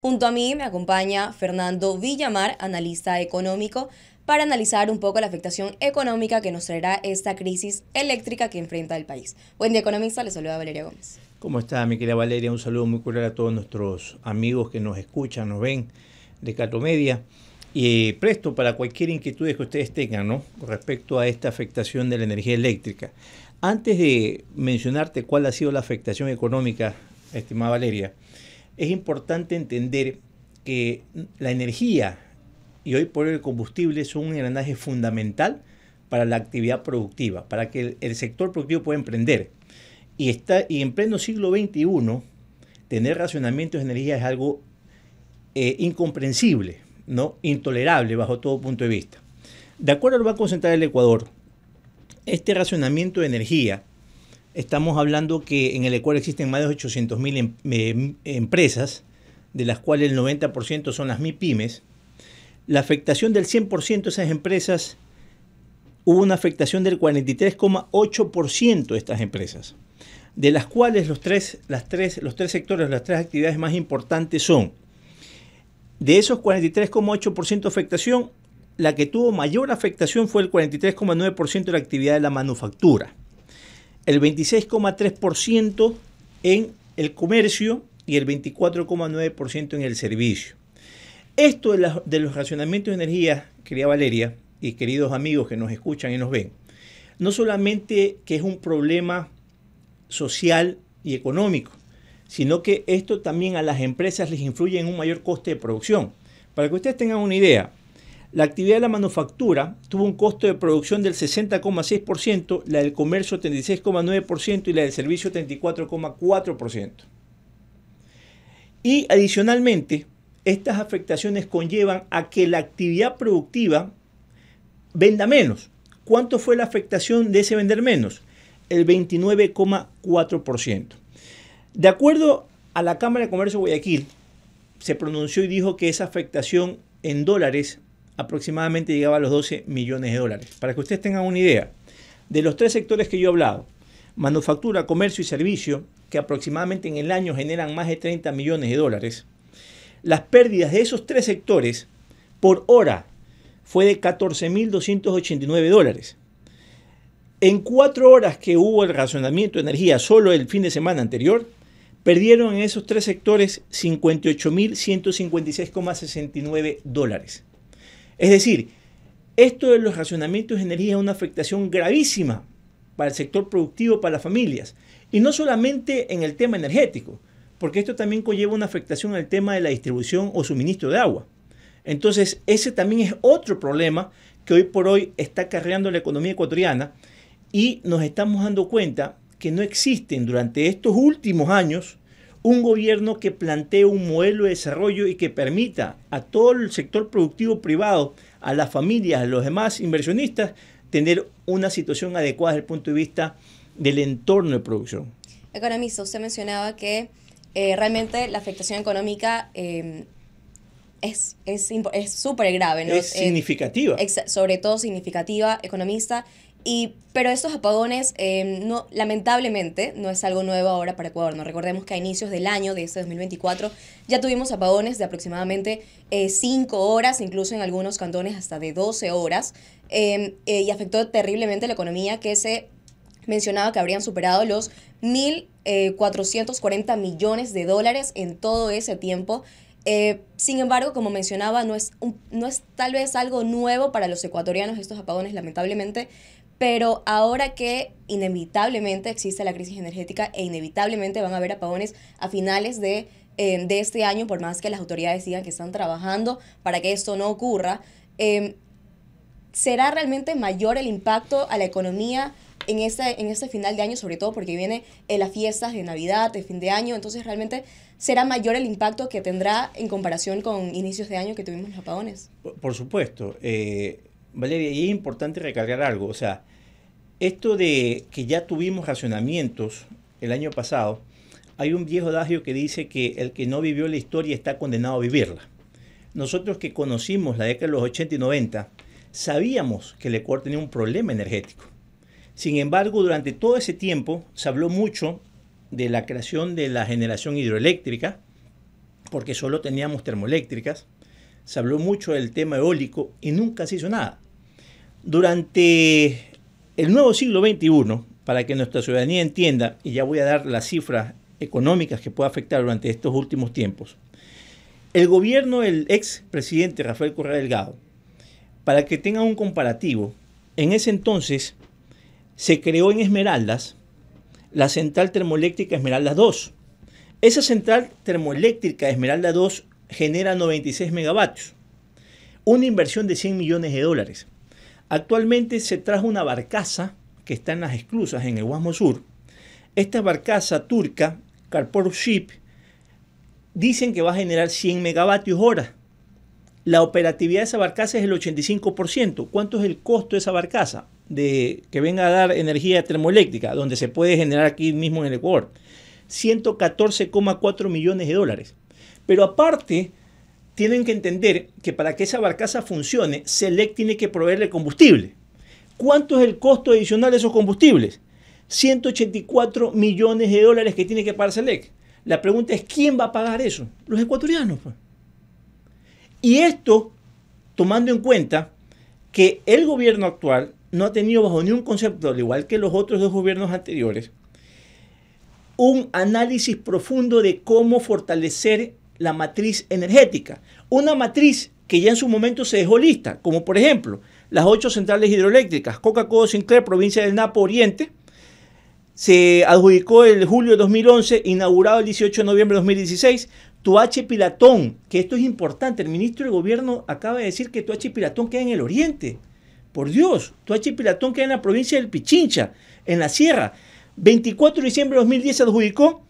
Junto a mí me acompaña Fernando Villamar, analista económico, para analizar un poco la afectación económica que nos traerá esta crisis eléctrica que enfrenta el país. Buen día, economista. Le saluda Valeria Gómez. ¿Cómo está, mi querida Valeria? Un saludo muy cordial a todos nuestros amigos que nos escuchan, nos ven de Catomedia. Y eh, presto para cualquier inquietud que ustedes tengan, ¿no? respecto a esta afectación de la energía eléctrica. Antes de mencionarte cuál ha sido la afectación económica, estimada Valeria, es importante entender que la energía y hoy por el combustible son un engranaje fundamental para la actividad productiva, para que el, sector productivo pueda emprender. Y, está, y en pleno siglo XXI, tener racionamientos de energía es algo eh, incomprensible, ¿no? intolerable bajo todo punto de vista. De acuerdo va a concentrar el Ecuador, este racionamiento de energía estamos hablando que en el Ecuador existen más de 800.000 em, em, empresas, de las cuales el 90% son las MIPIMES. La afectación del 100% de esas empresas, hubo una afectación del 43,8% de estas empresas, de las cuales los tres, las tres, los tres sectores, las tres actividades más importantes son, de esos 43,8% de afectación, la que tuvo mayor afectación fue el 43,9% de la actividad de la manufactura el 26,3% en el comercio y el 24,9% en el servicio. Esto de, los racionamientos de energía, querida Valeria y queridos amigos que nos escuchan y nos ven, no solamente que es un problema social y económico, sino que esto también a las empresas les influye en un mayor coste de producción. Para que ustedes tengan una idea, la actividad de la manufactura tuvo un costo de producción del 60,6%, la del comercio 36,9% y la del servicio 34,4%. Y adicionalmente, estas afectaciones conllevan a que la actividad productiva venda menos. ¿Cuánto fue la afectación de ese vender menos? El 29,4%. De acuerdo a la Cámara de Comercio de Guayaquil, se pronunció y dijo que esa afectación en dólares aproximadamente llegaba a los 12 millones de dólares. Para que ustedes tengan una idea, de los tres sectores que yo he hablado, manufactura, comercio y servicio, que aproximadamente en el año generan más de 30 millones de dólares, las pérdidas de esos tres sectores por hora fue de 14.289 dólares. En cuatro horas que hubo el razonamiento de energía solo el fin de semana anterior, perdieron en esos tres sectores 58.156,69 dólares. Es decir, esto de los racionamientos de energía es una afectación gravísima para el sector productivo, para las familias. Y no solamente en el tema energético, porque esto también conlleva una afectación al tema de la distribución o suministro de agua. Entonces, ese también es otro problema que hoy por hoy está acarreando la economía ecuatoriana y nos estamos dando cuenta que no existen durante estos últimos años un gobierno que plantee un modelo de desarrollo y que permita a todo el sector productivo privado, a las familias, a los demás inversionistas, tener una situación adecuada desde el punto de vista del entorno de producción. Economista, usted mencionaba que eh, realmente la afectación económica eh, es súper grave. ¿no? Es eh, significativa. sobre todo significativa, economista. Y, pero estos apagones, em, no, lamentablemente, no es algo nuevo ahora para Ecuador. ¿no? Recordemos que a inicios del año, de este 2024, ya tuvimos apagones de aproximadamente 5 eh, horas, incluso en algunos cantones hasta de 12 horas, em, eh, y afectó terriblemente la economía que se mencionaba que habrían superado los 1.440 eh, millones de dólares en todo ese tiempo. sin embargo, como mencionaba, no es, no es tal vez algo nuevo para los ecuatorianos estos apagones, lamentablemente. Pero ahora que inevitablemente existe la crisis energética e inevitablemente van a haber apagones a finales de, eh, este año, por más que las autoridades digan que están trabajando para que esto no ocurra, em, ¿será realmente mayor el impacto a la economía? En este, en este final de año, sobre todo porque viene eh, las fiestas de Navidad, de fin de año, entonces realmente será mayor el impacto que tendrá en comparación con inicios de año que tuvimos los apagones. Por, supuesto. Eh, Valeria, y es importante recalcar algo, o sea, esto de que ya tuvimos racionamientos el año pasado, hay un viejo adagio que dice que el que no vivió la historia está condenado a vivirla. Nosotros que conocimos la década de los 80 y 90, sabíamos que el Ecuador tenía un problema energético. Sin embargo, durante todo ese tiempo se habló mucho de la creación de la generación hidroeléctrica, porque solo teníamos termoeléctricas, se habló mucho del tema eólico y nunca se hizo nada. Durante el nuevo siglo XXI, para que nuestra ciudadanía entienda, y ya voy a dar las cifras económicas que puede afectar durante estos últimos tiempos, el gobierno del ex presidente Rafael Correa Delgado, para que tenga un comparativo, en ese entonces se creó en Esmeraldas la central termoeléctrica Esmeraldas 2. Esa central termoeléctrica Esmeralda 2 genera 96 megavatios, una inversión de 100 millones de dólares. Actualmente se trajo una barcaza que está en las esclusas en el Guasmo Sur. Esta barcaza turca, Carport Ship, dicen que va a generar 100 megavatios hora. La operatividad de esa barcaza es el 85%. ¿Cuánto es el costo de esa barcaza? De, que venga a dar energía termoeléctrica, donde se puede generar aquí mismo en el Ecuador. 114,4 millones de dólares. Pero aparte, tienen que entender que para que esa barcaza funcione, Select tiene que proveerle combustible. ¿Cuánto es el costo adicional de esos combustibles? 184 millones de dólares que tiene que pagar Select. La pregunta es, ¿quién va a pagar eso? Los ecuatorianos. Pues. Y esto, tomando en cuenta que el gobierno actual no ha tenido bajo ningún concepto, al igual que los otros dos gobiernos anteriores, un análisis profundo de cómo fortalecer la matriz energética. Una matriz que ya en su momento se dejó lista, como por ejemplo las ocho centrales hidroeléctricas, Coca-Cola, Sinclair, provincia del Napo Oriente, se adjudicó el julio de 2011, inaugurado el 18 de noviembre de 2016. Tuache Pilatón, que esto es importante, el ministro de Gobierno acaba de decir que Tuache Pilatón queda en el oriente. Por Dios, Tuache Pilatón queda en la provincia del Pichincha, en la sierra. 24 de diciembre de 2010 se adjudicó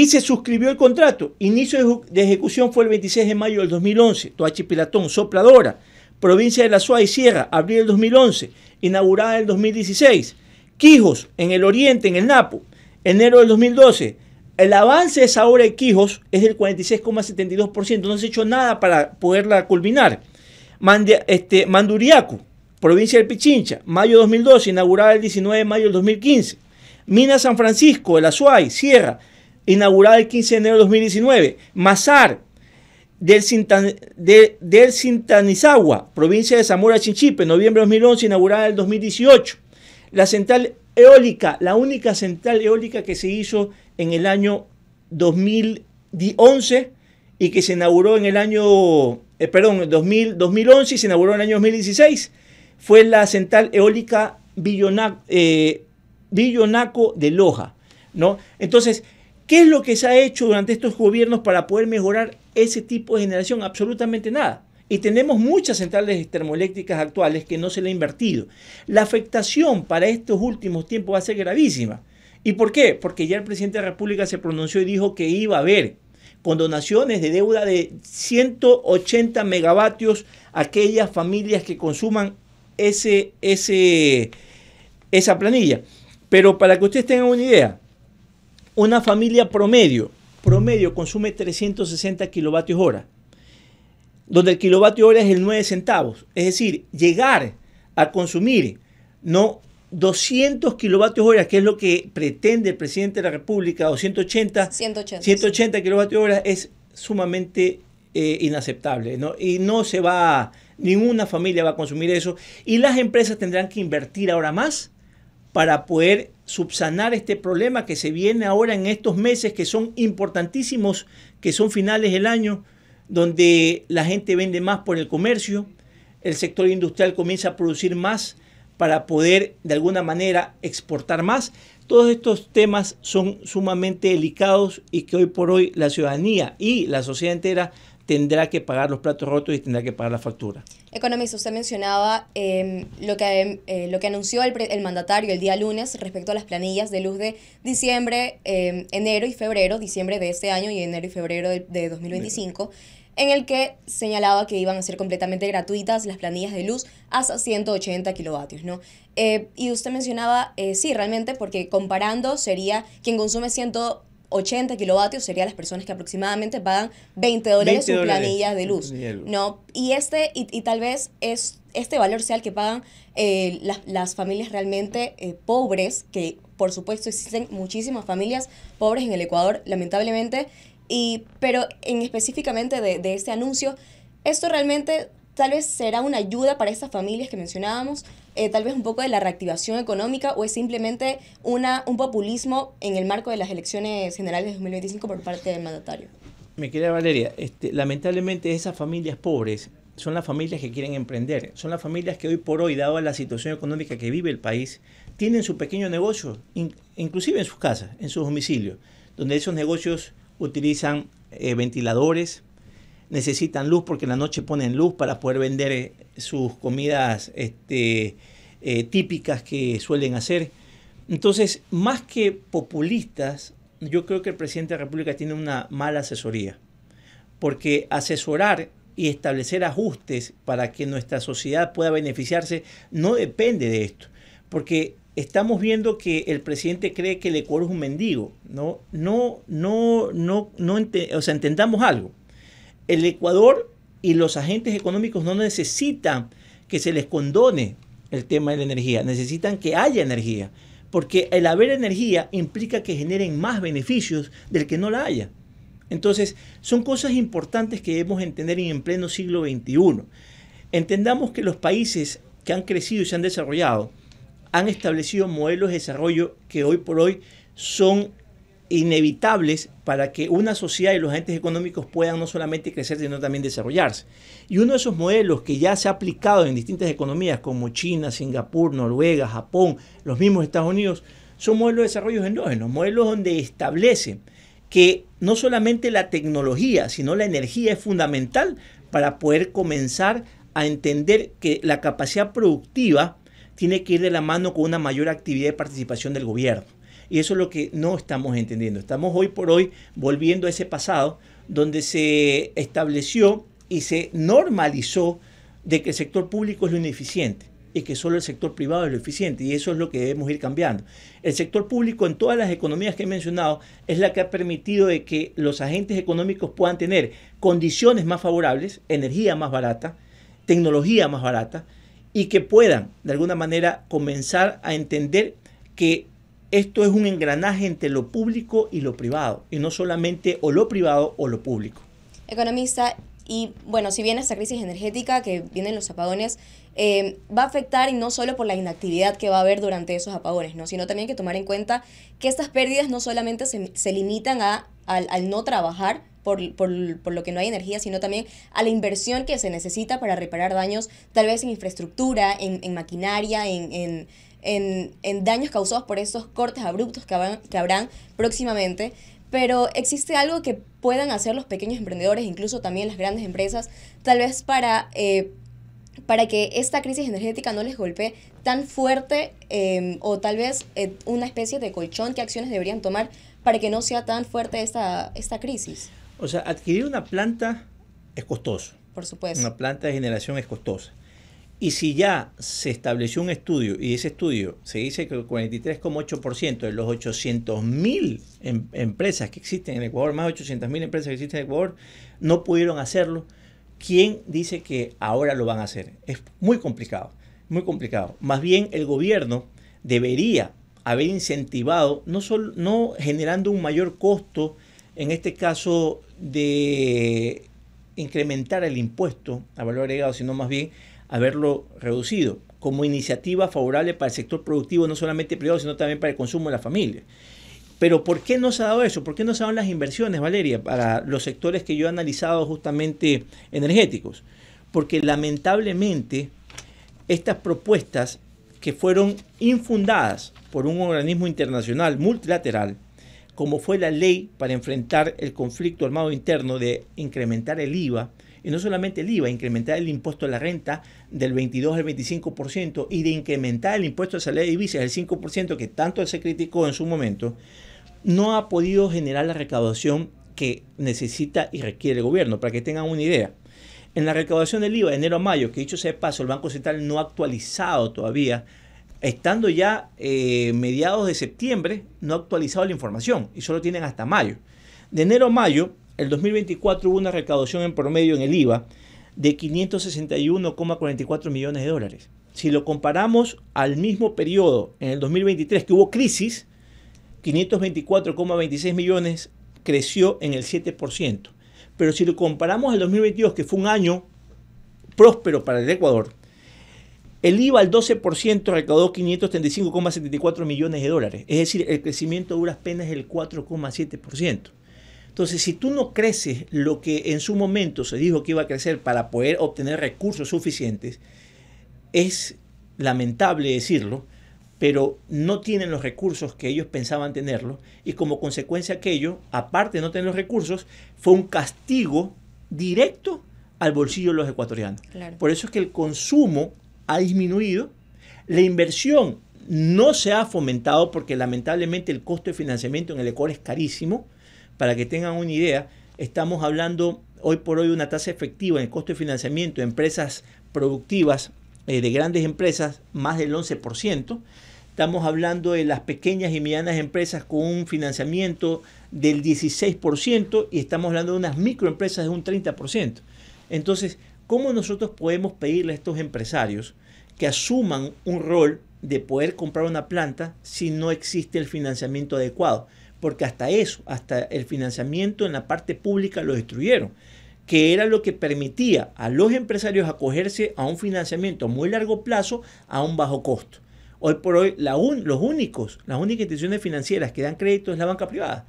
y se suscribió el contrato. Inicio de ejecución fue el 26 de mayo del 2011. Toachi Pilatón, sopladora, provincia de la Suárez y Sierra, abril del 2011, inaugurada en el 2016. Quijos, en el oriente, en el Napo, enero del 2012. El avance de esa obra de Quijos es del 46,72%. No se ha hecho nada para poderla culminar. Manduriacu este, Manduriaco, provincia del Pichincha, mayo 2012, inaugurada el 19 de mayo del 2015. Mina San Francisco, de la Suárez, Sierra, inaugurada el 15 de enero de 2019. Mazar, del, del Sintanizagua, provincia de Zamora, Chinchipe, noviembre de 2011, inaugurada en el 2018. La central eólica, la única central eólica que se hizo en el año 2011 y que se inauguró en el año, eh, perdón, 2000, 2011 y se inauguró en el año 2016, fue la central eólica Villonaco, eh, de Loja. ¿no? Entonces, ¿Qué es lo que se ha hecho durante estos gobiernos para poder mejorar ese tipo de generación? Absolutamente nada. Y tenemos muchas centrales termoeléctricas actuales que no se le ha invertido. La afectación para estos últimos tiempos va a ser gravísima. ¿Y por qué? Porque ya el presidente de la República se pronunció y dijo que iba a haber donaciones de deuda de 180 megavatios aquellas familias que consuman ese, esa planilla. Pero para que ustedes tengan una idea, una familia promedio, promedio consume 360 kilovatios hora, donde el kilovatio hora es el 9 centavos. Es decir, llegar a consumir no 200 kilovatios hora, que es lo que pretende el presidente de la República, o 180, kilovatios hora, es sumamente eh, inaceptable. Y no se va, ninguna familia va a consumir eso. Y las empresas tendrán que invertir ahora más para poder subsanar este problema que se viene ahora en estos meses que son importantísimos, que son finales del año, donde la gente vende más por el comercio, el sector industrial comienza a producir más para poder de alguna manera exportar más. Todos estos temas son sumamente delicados y que hoy por hoy la ciudadanía y la sociedad entera tendrá que pagar los platos rotos y tendrá que pagar la factura. Economista, usted mencionaba em, lo, que, em, eh, lo que anunció el, mandatario el día lunes respecto a las planillas de luz de diciembre, em, enero y febrero, diciembre de este año y enero y febrero de, 2025, en el que señalaba que iban a ser completamente gratuitas las planillas de luz hasta 180 kilovatios, ¿no? Eh, y usted mencionaba, eh, sí, realmente, porque comparando sería quien consume 100 80 kilovatios serían las personas que aproximadamente pagan 20 dólares su de luz. ¿no? Y, este, y, tal vez es, este valor sea el que pagan eh, las, familias realmente eh, pobres, que por supuesto existen muchísimas familias pobres en el Ecuador, lamentablemente, y, pero en específicamente de, de este anuncio, esto realmente tal vez será una ayuda para estas familias que mencionábamos, eh, tal vez un poco de la reactivación económica o es simplemente una, un populismo en el marco de las elecciones generales de 2025 por parte del mandatario? Mi querida Valeria, este, lamentablemente esas familias pobres son las familias que quieren emprender, son las familias que hoy por hoy, dado la situación económica que vive el país, tienen su pequeño negocio, inclusive en sus casas, en sus domicilios, donde esos negocios utilizan eh, ventiladores, necesitan luz porque en la noche ponen luz para poder vender eh, sus comidas este, eh, típicas que suelen hacer. Entonces, más que populistas, yo creo que el presidente de la República tiene una mala asesoría, porque asesorar y establecer ajustes para que nuestra sociedad pueda beneficiarse no depende de esto, porque estamos viendo que el presidente cree que el Ecuador es un mendigo, ¿no? No, no, no, no, o sea, entendamos algo. El Ecuador y los agentes económicos no necesitan que se les condone el tema de la energía, necesitan que haya energía, porque el haber energía implica que generen más beneficios del que no la haya. Entonces, son cosas importantes que debemos entender en pleno siglo XXI. Entendamos que los países que han crecido y se han desarrollado han establecido modelos de desarrollo que hoy por hoy son inevitables para que una sociedad y los agentes económicos puedan no solamente crecer, sino también desarrollarse. Y uno de esos modelos que ya se ha aplicado en distintas economías como China, Singapur, Noruega, Japón, los mismos Estados Unidos, son modelos de desarrollo endógenos, modelos donde establece que no solamente la tecnología, sino la energía es fundamental para poder comenzar a entender que la capacidad productiva tiene que ir de la mano con una mayor actividad de participación del gobierno y eso es lo que no estamos entendiendo. Estamos hoy por hoy volviendo a ese pasado donde se estableció y se normalizó de que el sector público es lo ineficiente y que solo el sector privado es lo eficiente, y eso es lo que debemos ir cambiando. El sector público en todas las economías que he mencionado es la que ha permitido de que los agentes económicos puedan tener condiciones más favorables, energía más barata, tecnología más barata, y que puedan, de alguna manera, comenzar a entender que esto es un engranaje entre lo público y lo privado, y no solamente o lo privado o lo público. Economista, y bueno, si viene esta crisis energética, que vienen los apagones, eh, va a afectar y no solo por la inactividad que va a haber durante esos apagones, ¿no? sino también que tomar en cuenta que estas pérdidas no solamente se, limitan a, al, no trabajar, por, lo que no hay energía, sino también a la inversión que se necesita para reparar daños, tal vez en infraestructura, en, maquinaria, en, en, daños causados por estos cortes abruptos que, habrán, que próximamente. Pero existe algo que puedan hacer los pequeños emprendedores, incluso también las grandes empresas, tal vez para, eh, para que esta crisis energética no les golpee tan fuerte em, o tal vez eh, una especie de colchón que acciones deberían tomar para que no sea tan fuerte esta, esta crisis. O sea, adquirir una planta es costoso. Por supuesto. Una planta de generación es costosa. Y si ya se estableció un estudio, y ese estudio se dice que el 43,8% de los 800.000 em, empresas que existen en Ecuador, más de 800.000 empresas que existen en Ecuador, no pudieron hacerlo, ¿quién dice que ahora lo van a hacer? Es muy complicado, muy complicado. Más bien el gobierno debería haber incentivado, no, solo, no generando un mayor costo, en este caso de incrementar el impuesto a valor agregado, sino más bien haberlo reducido como iniciativa favorable para el sector productivo, no solamente privado, sino también para el consumo de la familia. Pero ¿por qué no se ha dado eso? ¿Por qué no se dan las inversiones, Valeria, para los sectores que yo he analizado justamente energéticos? Porque lamentablemente estas propuestas que fueron infundadas por un organismo internacional multilateral, como fue la ley para enfrentar el conflicto armado interno de incrementar el IVA, y no solamente el IVA, incrementar el impuesto a la renta del 22 al 25% y de incrementar el impuesto a salida de divisas del 5% que tanto se criticó en su momento, no ha podido generar la recaudación que necesita y requiere el gobierno. Para que tengan una idea, en la recaudación del IVA de enero a mayo, que dicho sea de paso, el Banco Central no ha actualizado todavía, estando ya eh, mediados de septiembre, no ha actualizado la información y solo tienen hasta mayo. De enero a mayo, el 2024 hubo una recaudación en promedio en el IVA de 561,44 millones de dólares. Si lo comparamos al mismo periodo en el 2023 que hubo crisis, 524,26 millones creció en el 7%. Pero si lo comparamos al 2022, que fue un año próspero para el Ecuador, el IVA al 12% recaudó 535,74 millones de dólares. Es decir, el crecimiento dura duras penas 4,7%. Entonces, si tú no creces lo que en su momento se dijo que iba a crecer para poder obtener recursos suficientes, es lamentable decirlo, pero no tienen los recursos que ellos pensaban tenerlos y como consecuencia aquello, aparte de no tener los recursos, fue un castigo directo al bolsillo de los ecuatorianos. Por eso es que el consumo ha disminuido, la inversión no se ha fomentado porque lamentablemente el costo de financiamiento en el Ecuador es carísimo para que tengan una idea, estamos hablando hoy por hoy de una tasa efectiva en el costo de financiamiento de empresas productivas, eh, de grandes empresas, más del 11%. Estamos hablando de las pequeñas y medianas empresas con un financiamiento del 16% y estamos hablando de unas microempresas de un 30%. Entonces, ¿cómo nosotros podemos pedirle a estos empresarios que asuman un rol de poder comprar una planta si no existe el financiamiento adecuado? porque hasta eso, hasta el financiamiento en la parte pública lo destruyeron, que era lo que permitía a los empresarios acogerse a un financiamiento a muy largo plazo a un bajo costo. Hoy por hoy los únicos, las únicas instituciones financieras que dan crédito es la banca privada.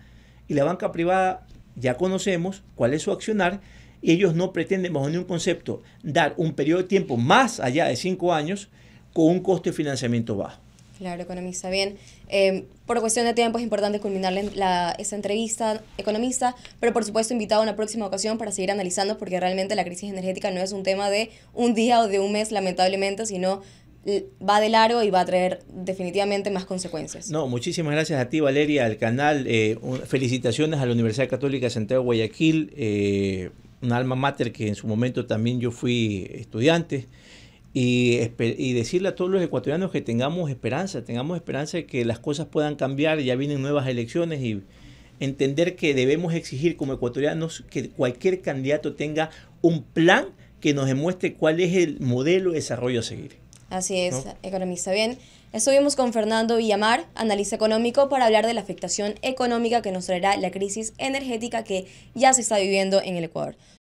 Y la banca privada ya conocemos cuál es su accionar y ellos no pretenden bajo ningún concepto dar un periodo de tiempo más allá de cinco años con un costo de financiamiento bajo. Claro, economista, bien. Eh, por cuestión de tiempo es importante culminar la, esa entrevista, economista, pero por supuesto invitado a una próxima ocasión para seguir analizando, porque realmente la crisis energética no es un tema de un día o de un mes, lamentablemente, sino va de largo y va a traer definitivamente más consecuencias. No, muchísimas gracias a ti Valeria, al canal, eh, felicitaciones a la Universidad Católica de Santiago de Guayaquil, eh, un alma mater que en su momento también yo fui estudiante y, decirle a todos los ecuatorianos que tengamos esperanza, tengamos esperanza de que las cosas puedan cambiar, ya vienen nuevas elecciones y entender que debemos exigir como ecuatorianos que cualquier candidato tenga un plan que nos demuestre cuál es el modelo de desarrollo a seguir. Así es, economista. Bien, estuvimos con Fernando Villamar, analista económico, para hablar de la afectación económica que nos traerá la crisis energética que ya se está viviendo en el Ecuador.